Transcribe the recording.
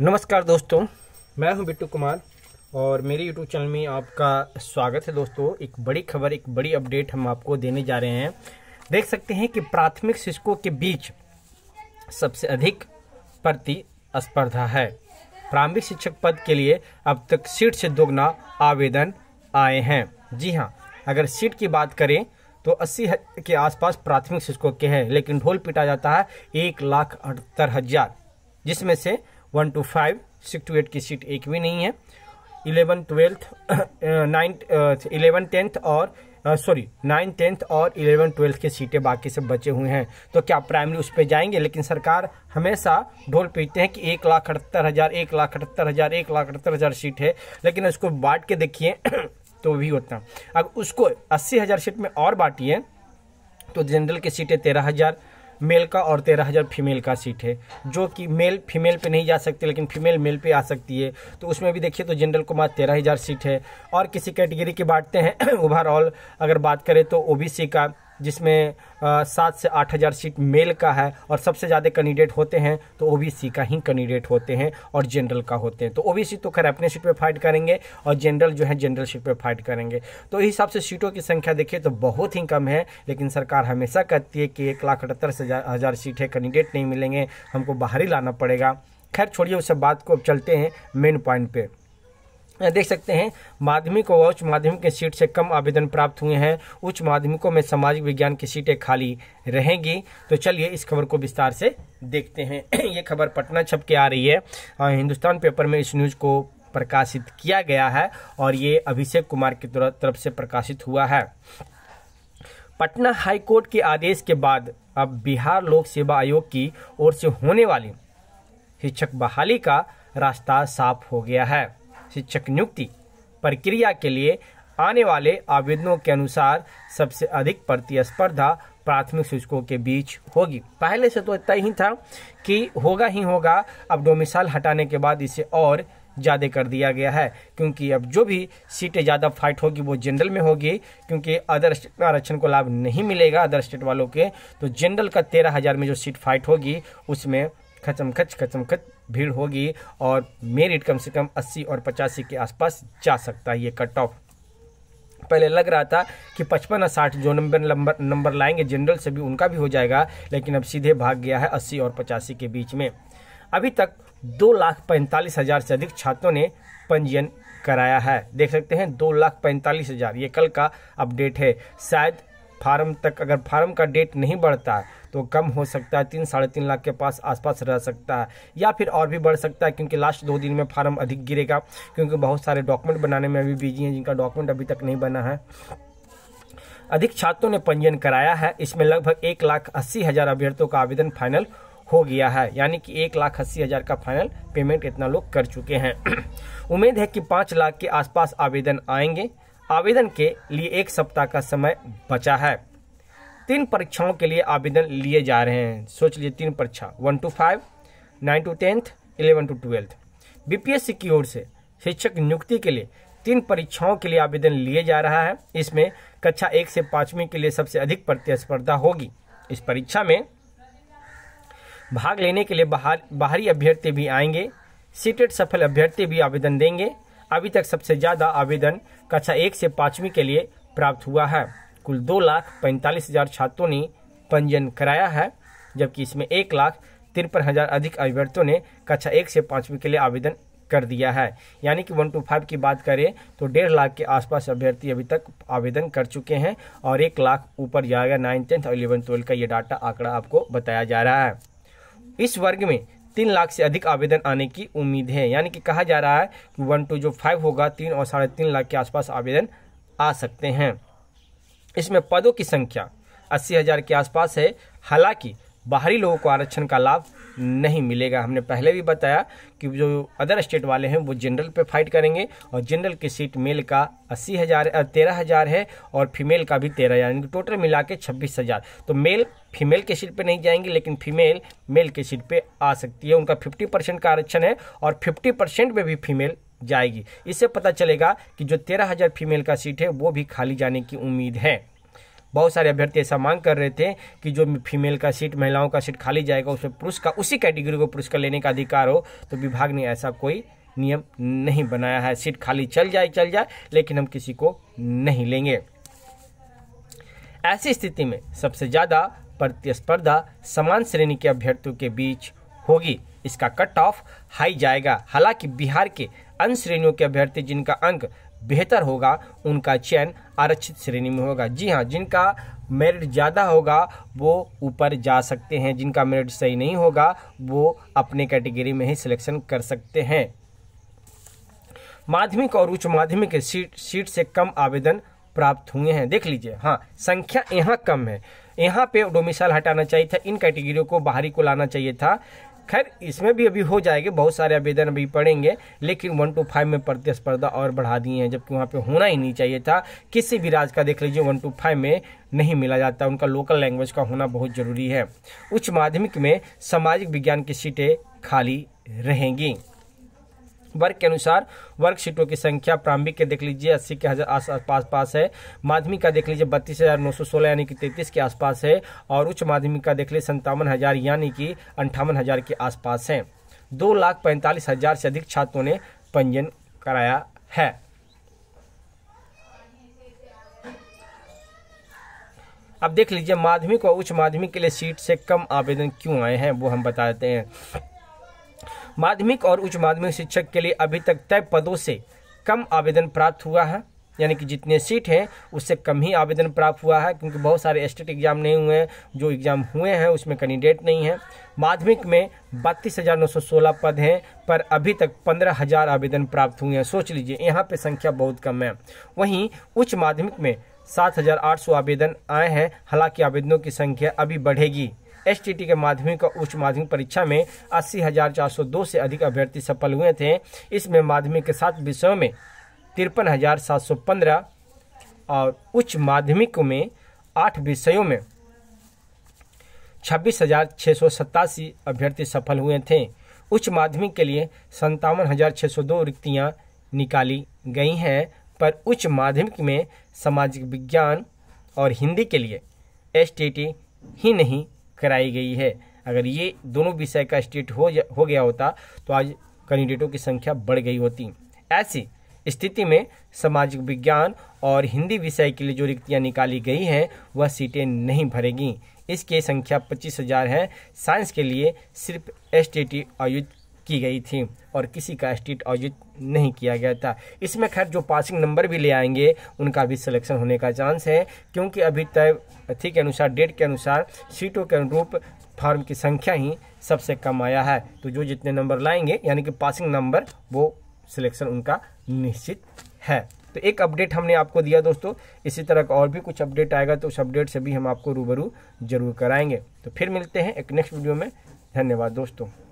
नमस्कार दोस्तों मैं हूं बिट्टू कुमार और मेरे यूट्यूब चैनल में आपका स्वागत है दोस्तों एक बड़ी खबर एक बड़ी अपडेट हम आपको देने जा रहे हैं देख सकते हैं कि प्राथमिक शिक्षकों के बीच सबसे अधिक प्रतिस्पर्धा है प्रारंभिक शिक्षक पद के लिए अब तक सीट से दोगुना आवेदन आए हैं जी हाँ अगर सीट की बात करें तो अस्सी के आसपास प्राथमिक शिक्षकों के हैं लेकिन ढोल पिटा जाता है एक लाख अठहत्तर हज़ार जिसमें से one to five six to eight की सीट एक भी नहीं है eleven twelfth ninth eleven tenth और सॉरी नाइन टेंथ और इलेवन ट्वेल्थ की सीटें बाकी सब बचे हुए हैं तो क्या प्राइमरी उस पर जाएंगे लेकिन सरकार हमेशा ढोल पीटते हैं कि एक लाख अठहत्तर हज़ार एक लाख अठहत्तर हज़ार एक लाख अठहत्तर हज़ार सीट है लेकिन उसको बांट के देखिए तो भी होता अब उसको अस्सी हज़ार सीट में और बांटिए तो जनरल की सीटें तेरह हज़ार मेल का और तेरह हज़ार फीमेल का सीट है जो कि मेल फीमेल पे नहीं जा सकती लेकिन फीमेल मेल पे आ सकती है तो उसमें भी देखिए तो जनरल को तेरह हज़ार सीट है और किसी कैटेगरी की बांटते हैं ओवरऑल अगर बात करें तो ओ का जिसमें सात से आठ हज़ार सीट मेल का है और सबसे ज़्यादा कैंडिडेट होते हैं तो ओबीसी का ही कैंडिडेट होते हैं और जनरल का होते हैं तो ओबीसी तो खैर अपने सीट पे फाइट करेंगे और जनरल जो है जनरल सीट पे फाइट करेंगे तो इस हिसाब से सीटों की संख्या देखिए तो बहुत ही कम है लेकिन सरकार हमेशा कहती है कि एक लाख अठहत्तर हज़ार सीट है कैंडिडेट नहीं मिलेंगे हमको बाहर ही लाना पड़ेगा खैर छोड़िए उस बात को अब चलते हैं मेन पॉइंट पर देख सकते हैं माध्यमिक व उच्च माध्यमिक के सीट से कम आवेदन प्राप्त हुए हैं उच्च माध्यमिकों में सामाजिक विज्ञान की सीटें खाली रहेंगी तो चलिए इस खबर को विस्तार से देखते हैं ये खबर पटना छप के आ रही है हिंदुस्तान पेपर में इस न्यूज़ को प्रकाशित किया गया है और ये अभिषेक कुमार की तरफ से प्रकाशित हुआ है पटना हाईकोर्ट के आदेश के बाद अब बिहार लोक सेवा आयोग की ओर से होने वाली शिक्षक बहाली का रास्ता साफ हो गया है शिक्षक नियुक्ति प्रक्रिया के लिए आने वाले आवेदनों के अनुसार सबसे अधिक प्रतिस्पर्धा प्राथमिक शिक्षकों के बीच होगी पहले से तो इतना ही था कि होगा ही होगा अब डोमिसाइल हटाने के बाद इसे और ज़्यादा कर दिया गया है क्योंकि अब जो भी सीटें ज़्यादा फाइट होगी वो जनरल में होगी क्योंकि अदर स्टेट में आरक्षण को लाभ नहीं मिलेगा अदर स्टेट वालों के तो जनरल का तेरह हज़ार में जो सीट फाइट होगी उसमें खचम खच खचम खच भीड़ होगी और मेरिट कम से कम 80 और पचासी के आसपास जा सकता है ये कट ऑफ पहले लग रहा था कि पचपन और साठ जो नंबर नंबर नंबर लाएंगे जनरल से भी उनका भी हो जाएगा लेकिन अब सीधे भाग गया है अस्सी और पचासी के बीच में अभी तक दो लाख पैंतालीस हज़ार से अधिक छात्रों ने पंजीयन कराया है देख सकते हैं दो लाख पैंतालीस हज़ार ये कल का अपडेट है शायद फार्म तक अगर फार्म का डेट नहीं बढ़ता है तो कम हो सकता है तीन साढ़े तीन लाख के पास आसपास रह सकता है या फिर और भी बढ़ सकता है क्योंकि लास्ट दो दिन में फार्म अधिक गिरेगा क्योंकि बहुत सारे डॉक्यूमेंट बनाने में अभी बिजी हैं जिनका डॉक्यूमेंट अभी तक नहीं बना है अधिक छात्रों ने पंजीयन कराया है इसमें लगभग एक लाख अस्सी हजार अभ्यर्थियों का आवेदन फाइनल हो गया है यानी कि एक लाख अस्सी हजार का फाइनल पेमेंट इतना लोग कर चुके हैं उम्मीद है कि पाँच लाख के आसपास आवेदन आएंगे आवेदन के लिए एक सप्ताह का समय बचा है तीन परीक्षाओं के लिए आवेदन लिए जा रहे हैं सोच लीजिए तीन परीक्षा one to five nine to tenth eleven to twelfth BPSC की ओर से शिक्षक नियुक्ति के लिए तीन परीक्षाओं के लिए आवेदन लिए जा रहा है इसमें कक्षा एक से पांचवी के लिए सबसे अधिक प्रतिस्पर्धा होगी इस परीक्षा में भाग लेने के लिए बाहर बाहरी अभ्यर्थी भी आएंगे सीटेड सफल अभ्यर्थी भी आवेदन देंगे अभी तक सबसे ज़्यादा आवेदन कक्षा एक से पाँचवीं के लिए प्राप्त हुआ है कुल दो लाख पैंतालीस हज़ार छात्रों ने पंजीयन कराया है जबकि इसमें एक लाख तिरपन हज़ार अधिक अभ्यर्थियों ने कक्षा एक से पांचवी के लिए आवेदन कर दिया है यानी कि वन टू फाइव की बात करें तो डेढ़ लाख के आसपास अभ्यर्थी अभी तक आवेदन कर चुके हैं और एक लाख ऊपर जाएगा नाइन टेंथ और इलेवन ट्वेल्थ का ये डाटा आंकड़ा आपको बताया जा रहा है इस वर्ग में तीन लाख से अधिक आवेदन आने की उम्मीद है यानी कि कहा जा रहा है कि वन टू जो फाइव होगा तीन और साढ़े तीन लाख के आसपास आवेदन आ सकते हैं इसमें पदों की संख्या अस्सी हज़ार के आसपास है हालांकि बाहरी लोगों को आरक्षण का लाभ नहीं मिलेगा हमने पहले भी बताया कि जो अदर स्टेट वाले हैं वो जनरल पे फाइट करेंगे और जनरल की सीट मेल का अस्सी हज़ार तेरह हज़ार है और फीमेल का भी तेरह हज़ार यानी टोटल मिला के छब्बीस हज़ार तो मेल फीमेल के सीट पे नहीं जाएंगे लेकिन फीमेल मेल के सीट पे आ सकती है उनका फिफ्टी परसेंट का आरक्षण है और फिफ्टी परसेंट में भी फीमेल जाएगी इससे पता चलेगा कि जो तेरह हज़ार फीमेल का सीट है वो भी खाली जाने की उम्मीद है बहुत सारे अभ्यर्थी ऐसा मांग कर रहे थे कि जो फीमेल का सीट महिलाओं का सीट खाली जाएगा उसमें पुरुष का उसी कैटेगरी को पुरुष का लेने का अधिकार हो तो विभाग ने ऐसा कोई नियम नहीं बनाया है सीट खाली चल जाए चल जाए लेकिन हम किसी को नहीं लेंगे ऐसी स्थिति में सबसे ज़्यादा प्रतिस्पर्धा समान श्रेणी के अभ्यर्थियों के बीच होगी इसका कट ऑफ हाई जाएगा हालांकि बिहार के अन्य श्रेणियों के अभ्यर्थी जिनका अंक बेहतर होगा उनका चयन आरक्षित श्रेणी में होगा जी हाँ जिनका मेरिट ज़्यादा होगा वो ऊपर जा सकते हैं जिनका मेरिट सही नहीं होगा वो अपने कैटेगरी में ही सिलेक्शन कर सकते हैं माध्यमिक और उच्च माध्यमिक सीट सीट से कम आवेदन प्राप्त हुए हैं देख लीजिए हाँ संख्या यहाँ कम है यहाँ पे डोमिसाइल हटाना चाहिए था इन कैटेगरियों को बाहरी को लाना चाहिए था खैर इसमें भी अभी हो जाएंगे बहुत सारे आवेदन अभी पड़ेंगे लेकिन वन टू फाइव में प्रतिस्पर्धा और बढ़ा दिए हैं जबकि वहाँ पे होना ही नहीं चाहिए था किसी भी राज्य का देख लीजिए वन टू फाइव में नहीं मिला जाता उनका लोकल लैंग्वेज का होना बहुत ज़रूरी है उच्च माध्यमिक में सामाजिक विज्ञान की सीटें खाली रहेंगी वर्ग के अनुसार वर्ग सीटों की संख्या प्रारंभिक के देख लीजिए अस्सी के हज़ार आसपास पास है माध्यमिक का देख लीजिए बत्तीस हज़ार नौ सौ सोलह यानी कि तैतीस के आसपास है और उच्च माध्यमिक का देख लीजिए संतावन हज़ार यानी कि अंठावन हज़ार के आसपास है दो लाख पैंतालीस हज़ार से अधिक छात्रों ने पंजीयन कराया है अब देख लीजिए माध्यमिक और उच्च माध्यमिक के लिए सीट से कम आवेदन क्यों आए हैं वो हम बता देते हैं माध्यमिक और उच्च माध्यमिक शिक्षक के लिए अभी तक तय पदों से कम आवेदन प्राप्त हुआ है यानी कि जितने सीट हैं उससे कम ही आवेदन प्राप्त हुआ है क्योंकि बहुत सारे स्टेट एग्ज़ाम नहीं हुए हैं जो एग्ज़ाम हुए हैं उसमें कैंडिडेट नहीं है माध्यमिक में बत्तीस हज़ार नौ सौ सोलह पद हैं पर अभी तक पंद्रह हज़ार आवेदन प्राप्त हुए हैं सोच लीजिए यहाँ पे संख्या बहुत कम है वहीं उच्च माध्यमिक में सात हज़ार आठ सौ आवेदन आए हैं हालांकि आवेदनों की संख्या अभी बढ़ेगी एसटीटी के माध्यमिक और उच्च माध्यमिक परीक्षा में अस्सी से अधिक अभ्यर्थी सफल हुए थे इसमें माध्यमिक के सात विषयों में तिरपन हजार सात सौ पंद्रह और उच्च माध्यमिक में आठ विषयों में छब्बीस हजार छः सौ सतासी अभ्यर्थी सफल हुए थे उच्च माध्यमिक के लिए संतावन हजार छः सौ दो रिक्तियाँ निकाली गई हैं पर उच्च माध्यमिक में सामाजिक विज्ञान और हिंदी के लिए एस ही नहीं कराई गई है अगर ये दोनों विषय का स्टेट हो हो गया होता तो आज कैंडिडेटों की संख्या बढ़ गई होती ऐसी स्थिति में सामाजिक विज्ञान और हिंदी विषय के लिए जो रिक्तियाँ निकाली गई हैं वह सीटें नहीं भरेगी इसकी संख्या पच्चीस हज़ार है साइंस के लिए सिर्फ एस टी आयोजित की गई थी और किसी का स्टेट आयोजित नहीं किया गया था इसमें खैर जो पासिंग नंबर भी ले आएंगे उनका भी सिलेक्शन होने का चांस है क्योंकि अभी तय अथी के अनुसार डेट के अनुसार सीटों के अनुरूप फार्म की संख्या ही सबसे कम आया है तो जो जितने नंबर लाएंगे यानी कि पासिंग नंबर वो सिलेक्शन उनका निश्चित है तो एक अपडेट हमने आपको दिया दोस्तों इसी तरह का और भी कुछ अपडेट आएगा तो उस अपडेट से भी हम आपको रूबरू जरूर कराएंगे तो फिर मिलते हैं एक नेक्स्ट वीडियो में धन्यवाद दोस्तों